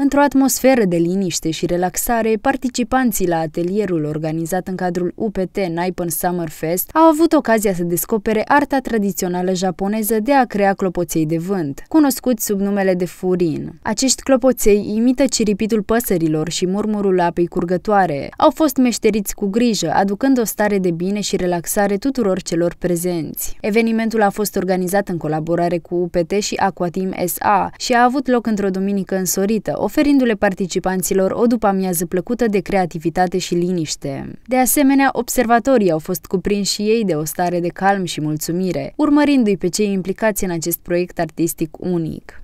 Într-o atmosferă de liniște și relaxare, participanții la atelierul organizat în cadrul UPT Naipan Summer Fest au avut ocazia să descopere arta tradițională japoneză de a crea clopoței de vânt, cunoscuți sub numele de furin. Acești clopoței imită ciripitul păsărilor și murmurul apei curgătoare. Au fost meșteriți cu grijă, aducând o stare de bine și relaxare tuturor celor prezenți. Evenimentul a fost organizat în colaborare cu UPT și Aquatim SA și a avut loc într-o duminică însorită, liniștită, oferindu-le participanților o după-amiază plăcută de creativitate și liniște. De asemenea, observatorii au fost cuprinși și ei de o stare de calm și mulțumire, urmărindu-i pe cei implicați în acest proiect artistic unic.